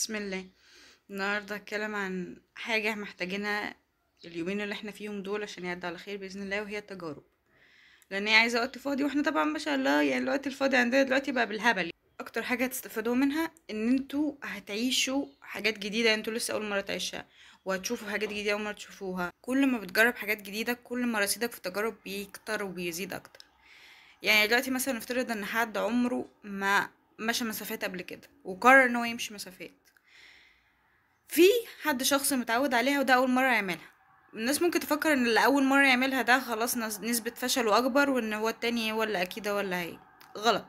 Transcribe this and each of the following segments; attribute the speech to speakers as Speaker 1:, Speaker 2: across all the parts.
Speaker 1: بسم الله النهارده هتكلم عن حاجه محتاجينها اليومين اللي احنا فيهم دول عشان يعدي على خير باذن الله وهي التجارب لان هي عايزه وقت فاضي واحنا طبعا ما شاء الله يعني الوقت الفاضي عندنا دلوقتي بقى بالهبل اكتر حاجه هتستفادوا منها ان انتوا هتعيشوا حاجات جديده انتوا لسه اول مره تعيشها وهتشوفوا حاجات جديده اول مره تشوفوها كل ما بتجرب حاجات جديده كل ما رصيدك في التجارب بيكتر وبيزيد اكتر يعني دلوقتي مثلا نفترض ان حد عمره ما مشى مسافات قبل كده وقرر ان هو يمشي مسافات في حد شخص متعود عليها وده اول مره يعملها الناس ممكن تفكر ان اللي اول مره يعملها ده خلاص نسبه فشله اكبر وان هو التاني ولا اكيد ولا هي غلط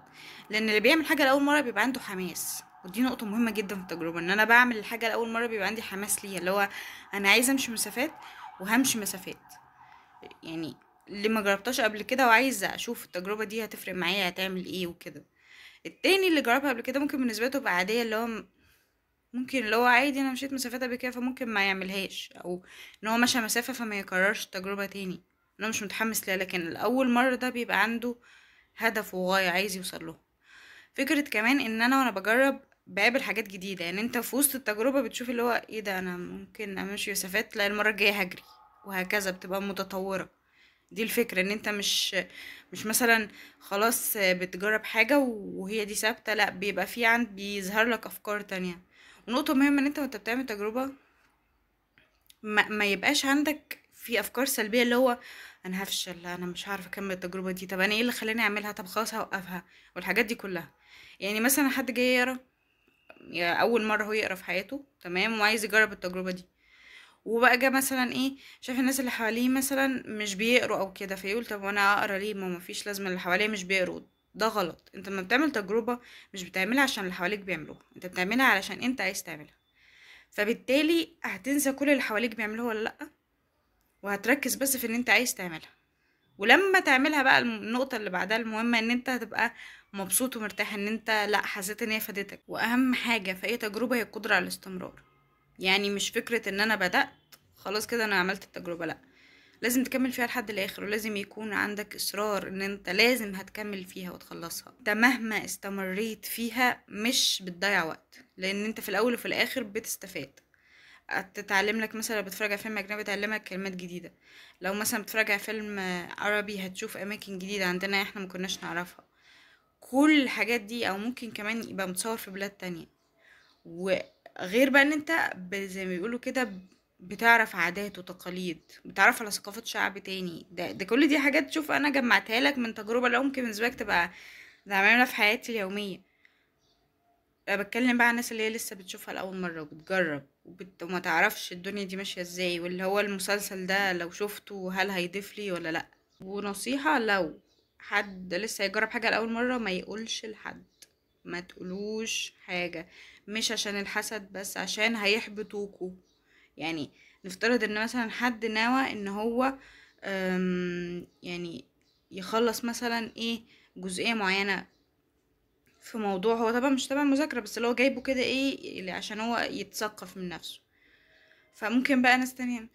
Speaker 1: لان اللي بيعمل حاجه لاول مره بيبقى عنده حماس ودي نقطه مهمه جدا في التجربه ان انا بعمل الحاجه لاول مره بيبقى عندي حماس ليها اللي هو انا عايزه امشي مسافات وهمشي مسافات يعني اللي ما جربتهاش قبل كده وعايزه اشوف التجربه دي هتفرق معايا هتعمل ايه وكده التاني اللي جربها قبل كده ممكن بالنسبه له تبقى عاديه اللي هو ممكن اللي هو عادي انا مشيت مسافات قبل كده فممكن ما يعملهاش او ان هو مشى مسافه فما يكررش التجربه تاني انا مش متحمس ليها لكن الاول مره ده بيبقى عنده هدف وغايه عايز يوصل له فكره كمان ان انا وانا بجرب بقابل حاجات جديده يعني انت في وسط التجربه بتشوف اللي هو ايه ده انا ممكن امشي مسافات لا المره الجايه هجري وهكذا بتبقى متطوره دي الفكره ان انت مش مش مثلا خلاص بتجرب حاجه وهي دي ثابته لا بيبقى في عند بيظهر لك افكار تانية نقطة مهمة ان انت وانت بتعمل تجربة ما, ما يبقاش عندك في افكار سلبية اللي هو انا هفشل انا مش هعرف اكمل التجربة دي طب انا ايه اللي خلاني اعملها طب خلاص هوقفها والحاجات دي كلها يعني مثلا حد جاي يقرا اول مرة هو يقرا في حياته تمام وعايز يجرب التجربة دي وبقى جه مثلا ايه شاف الناس اللي حواليه مثلا مش بيقروا او كده فيقول طب وانا اقرا ليه ما مفيش لازمه اللي حواليه مش بيقروا ده غلط انت لما بتعمل تجربة مش بتعملها عشان اللي حواليك بيعملوها انت بتعملها علشان انت عايز تعملها فبالتالي هتنسى كل اللي حواليك بيعملوه ولا لأ وهتركز بس في ان انت عايز تعملها ولما تعملها بقى النقطة اللي بعدها المهمة ان انت هتبقى مبسوط ومرتاح ان انت لا حسيت ان هي فادتك واهم حاجة في اي تجربة هي القدرة على الاستمرار يعني مش فكرة ان انا بدأت خلاص كده انا عملت التجربة لا لازم تكمل فيها لحد الاخر ولازم يكون عندك اصرار ان انت لازم هتكمل فيها وتخلصها انت مهما استمريت فيها مش بتضيع وقت لان انت في الاول وفي الاخر بتستفاد تتعلم لك مثلا لو بتتفرج على فيلم اجنبي تعلمك كلمات جديده لو مثلا بتتفرج على فيلم عربي هتشوف اماكن جديده عندنا احنا ما كناش نعرفها كل الحاجات دي او ممكن كمان يبقى متصور في بلاد تانية وغير بقى ان انت زي ما بيقولوا كده بتعرف عادات وتقاليد بتعرف على ثقافة شعب تاني ده, ده كل دي حاجات شوف انا جمعتها لك من تجربة لو ممكن بالنسبة لك تبقى دعمانة في حياتي اليومية أنا بتكلم بقى عن الناس اللي هي لسه بتشوفها لأول مرة وبتجرب وبت... وما تعرفش الدنيا دي ماشية ازاي واللي هو المسلسل ده لو شفته هل هيضيف لي ولا لأ ونصيحة لو حد لسه هيجرب حاجة لأول مرة ما يقولش لحد ما تقولوش حاجة مش عشان الحسد بس عشان هيحبطوكوا يعني نفترض ان مثلا حد نوى ان هو يعني يخلص مثلا ايه جزئية معينة في موضوع هو طبعا مش تبع مذاكرة بس اللي هو جايبه كده ايه عشان هو يتثقف من نفسه فممكن بقى ناس تانية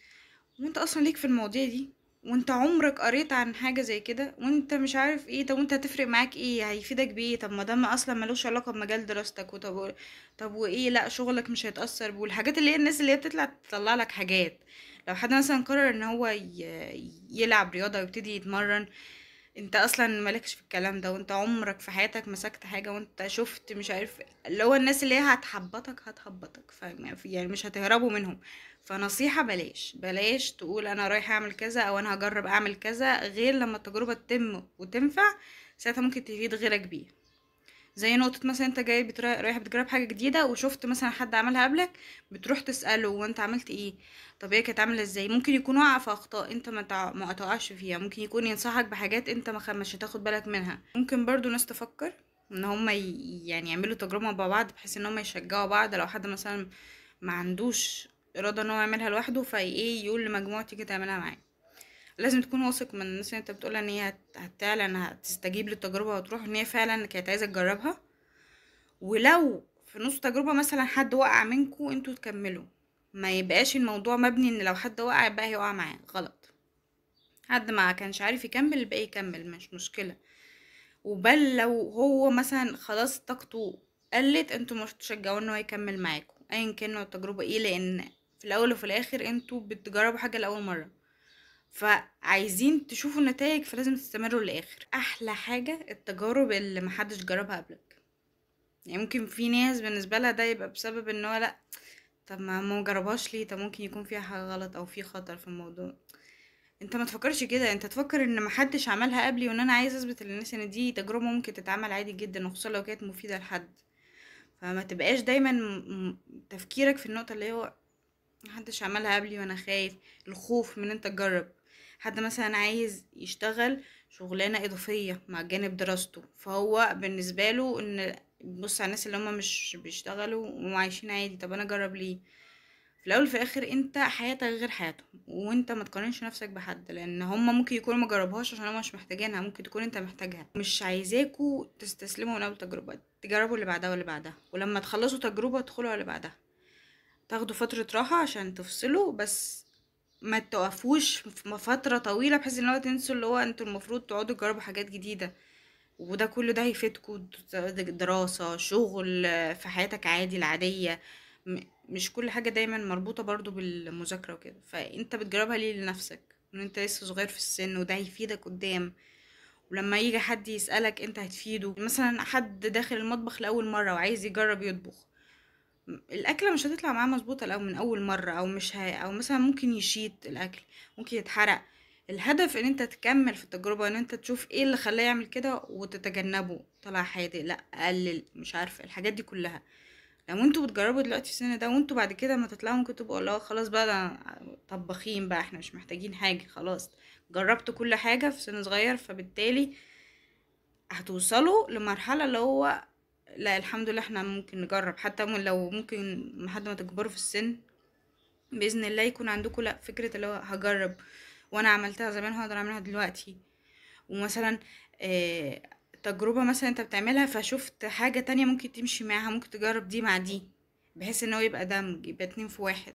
Speaker 1: وانت اصلا ليك في المواضيع دي وانت عمرك قريت عن حاجة زي كده وانت مش عارف ايه طب وانت هتفرق معاك ايه هيفيدك بيه طب ما ده اصلا ملوش علاقة بمجال دراستك وطب طب وايه لا شغلك مش هيتأثر والحاجات اللي هي الناس اللي هي بتطلع تطلع لك حاجات لو حد مثلا قرر ان هو يلعب رياضة ويبتدي يتمرن انت اصلا مالكش في الكلام ده وانت عمرك في حياتك مسكت حاجه وانت شفت مش عارف اللي هو الناس اللي هي هتحبطك هتحبطك يعني مش هتهربوا منهم فنصيحة بلاش بلاش تقول انا رايحة اعمل كذا او انا هجرب اعمل كذا غير لما التجربة تتم وتنفع ساعتها ممكن تفيد غيرك بيها زي نقطة مثلا انت جاي رايح بتجرب حاجة جديدة وشفت مثلا حد عملها قبلك بتروح تسأله وانت عملت ايه طب هي كانت عاملة ازاي ممكن يكون وقع في اخطاء انت ما, متوقعش ما تقعش فيها ممكن يكون ينصحك بحاجات انت ما مش هتاخد بالك منها ممكن برضو ناس تفكر ان هما يعني يعملوا تجربة مع بعض بحيث ان هما يشجعوا بعض لو حد مثلا ما عندوش اراده ان هو يعملها لوحده فايه يقول لمجموعه تيجي تعملها معاه لازم تكون واثق من الناس اللي انت بتقولها ان هي هتعلن هتستجيب للتجربه وتروح ان هي فعلا كانت عايزه تجربها ولو في نص تجربه مثلا حد وقع منكو انتوا تكملوا ما يبقاش الموضوع مبني ان لو حد وقع يبقى هيقع معاه غلط حد ما كانش عارف يكمل الباقي إيه يكمل مش مشكله وبل لو هو مثلا خلاص طاقته قلت انتوا مش تشجعوه ان هو يكمل معاكم ايا كان التجربه ايه لان في الاول وفي الاخر انتوا بتجربوا حاجه لاول مره فعايزين تشوفوا النتائج فلازم تستمروا للاخر احلى حاجه التجارب اللي محدش جربها قبلك يعني ممكن في ناس بالنسبه لها ده يبقى بسبب ان هو لا طب ما ما جربهاش ليه طب ممكن يكون فيها حاجه غلط او في خطر في الموضوع انت ما تفكرش كده انت تفكر ان محدش عملها قبلي وان انا عايز اثبت للناس ان دي تجربه ممكن تتعمل عادي جدا وخصوصا لو كانت مفيده لحد فما تبقاش دايما تفكيرك في النقطه اللي هو محدش عملها قبلي وانا خايف الخوف من انت تجرب حد مثلا عايز يشتغل شغلانه اضافيه مع جانب دراسته فهو بالنسبه له ان بص على الناس اللي هم مش بيشتغلوا وعايشين عادي طب انا اجرب ليه في الاول في الاخر انت حياتك غير حياتهم وانت ما تقارنش نفسك بحد لان هم ممكن يكونوا مجربهاش عشان هم مش محتاجينها ممكن تكون انت محتاجها مش عايزاكوا تستسلموا من اول تجربه تجربوا اللي بعدها واللي بعدها ولما تخلصوا تجربه ادخلوا اللي بعدها تاخدوا فترة راحة عشان تفصلوا بس ما توقفوش في فترة طويلة بحيث ان هو تنسوا اللي هو انتوا المفروض تقعدوا تجربوا حاجات جديدة وده كله ده هيفيدكوا دراسة شغل في حياتك عادي العادية مش كل حاجة دايما مربوطة برضو بالمذاكرة وكده فانت بتجربها ليه لنفسك ان انت لسه صغير في السن وده هيفيدك قدام ولما يجي حد يسألك انت هتفيده مثلا حد داخل المطبخ لأول مرة وعايز يجرب يطبخ الأكلة مش هتطلع معاه مظبوطه لو من أول مرة أو مش ه أو مثلًا ممكن يشيط الأكل، ممكن يتحرق، الهدف إن أنت تكمّل في التجربة، إن أنت تشوف إيه اللي خلّاه يعمل كده وتتجنّبه، طلع حادق، لأ قلّل، مش عارفة، الحاجات دي كلّها. لو انتوا بتجرّبوا دلوقتي في السن ده وانتوا بعد كده ما تطلعوا ممكن تبقوا اللي هو خلاص بقى ده طبّاخين بقى إحنا مش محتاجين حاجة خلاص، جرّبتوا كل حاجة في سن صغير، فبالتالي هتوصلوا لمرحلة اللي هو لا الحمد لله احنا ممكن نجرب حتى لو ممكن لحد ما تكبروا في السن باذن الله يكون عندكم لا فكره اللي هو هجرب وانا عملتها زمان هقدر اعملها دلوقتي ومثلا اه تجربه مثلا انت بتعملها فشفت حاجه تانية ممكن تمشي معاها ممكن تجرب دي مع دي بحيث ان هو يبقى دمج يبقى اتنين في واحد